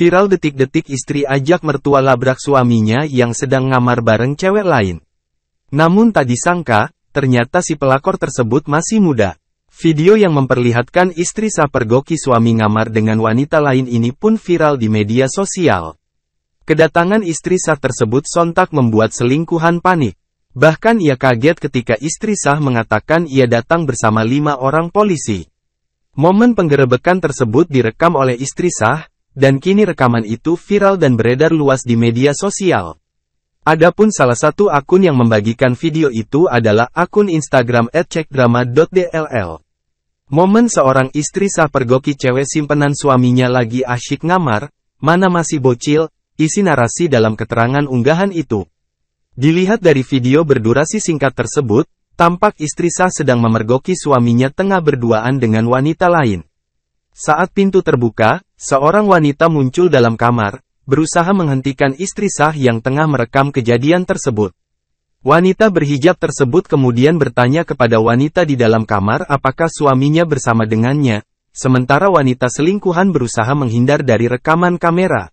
Viral detik-detik istri ajak mertua labrak suaminya yang sedang ngamar bareng cewek lain. Namun tak disangka, ternyata si pelakor tersebut masih muda. Video yang memperlihatkan istri Sapergoki suami ngamar dengan wanita lain ini pun viral di media sosial. Kedatangan istri sah tersebut sontak membuat selingkuhan panik. Bahkan ia kaget ketika istri sah mengatakan ia datang bersama lima orang polisi. Momen penggerebekan tersebut direkam oleh istri sah, dan kini rekaman itu viral dan beredar luas di media sosial. Adapun salah satu akun yang membagikan video itu adalah akun Instagram @checkdrama.dll. Momen seorang istri sah pergoki cewek simpenan suaminya lagi asyik ngamar, mana masih bocil, isi narasi dalam keterangan unggahan itu. Dilihat dari video berdurasi singkat tersebut, tampak istri sah sedang memergoki suaminya tengah berduaan dengan wanita lain. Saat pintu terbuka, seorang wanita muncul dalam kamar, berusaha menghentikan istri sah yang tengah merekam kejadian tersebut. Wanita berhijab tersebut kemudian bertanya kepada wanita di dalam kamar apakah suaminya bersama dengannya, sementara wanita selingkuhan berusaha menghindar dari rekaman kamera.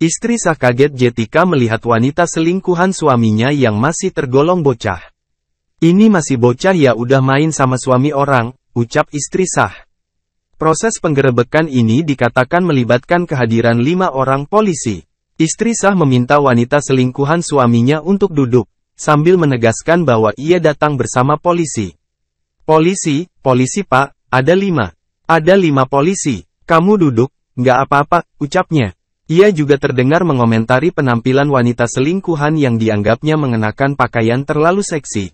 Istri sah kaget Jetika melihat wanita selingkuhan suaminya yang masih tergolong bocah. Ini masih bocah ya udah main sama suami orang, ucap istri sah. Proses penggerebekan ini dikatakan melibatkan kehadiran lima orang polisi. Istri sah meminta wanita selingkuhan suaminya untuk duduk, sambil menegaskan bahwa ia datang bersama polisi. Polisi, polisi pak, ada lima. Ada lima polisi, kamu duduk, nggak apa-apa, ucapnya. Ia juga terdengar mengomentari penampilan wanita selingkuhan yang dianggapnya mengenakan pakaian terlalu seksi.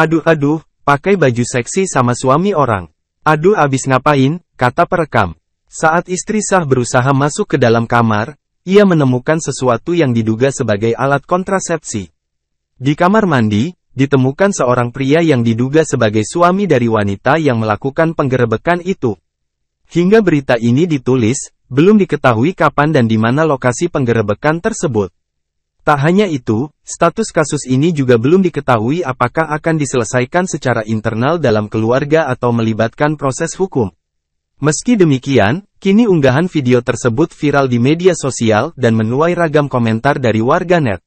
Aduh-aduh, pakai baju seksi sama suami orang. Aduh abis ngapain, kata perekam. Saat istri Sah berusaha masuk ke dalam kamar, ia menemukan sesuatu yang diduga sebagai alat kontrasepsi. Di kamar mandi, ditemukan seorang pria yang diduga sebagai suami dari wanita yang melakukan penggerebekan itu. Hingga berita ini ditulis, belum diketahui kapan dan di mana lokasi penggerebekan tersebut. Tak hanya itu, status kasus ini juga belum diketahui apakah akan diselesaikan secara internal dalam keluarga atau melibatkan proses hukum. Meski demikian, kini unggahan video tersebut viral di media sosial dan menuai ragam komentar dari warganet.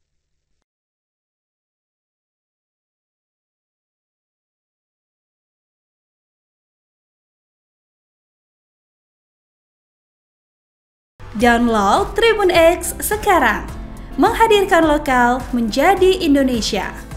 Download Tribun X sekarang, menghadirkan lokal menjadi Indonesia.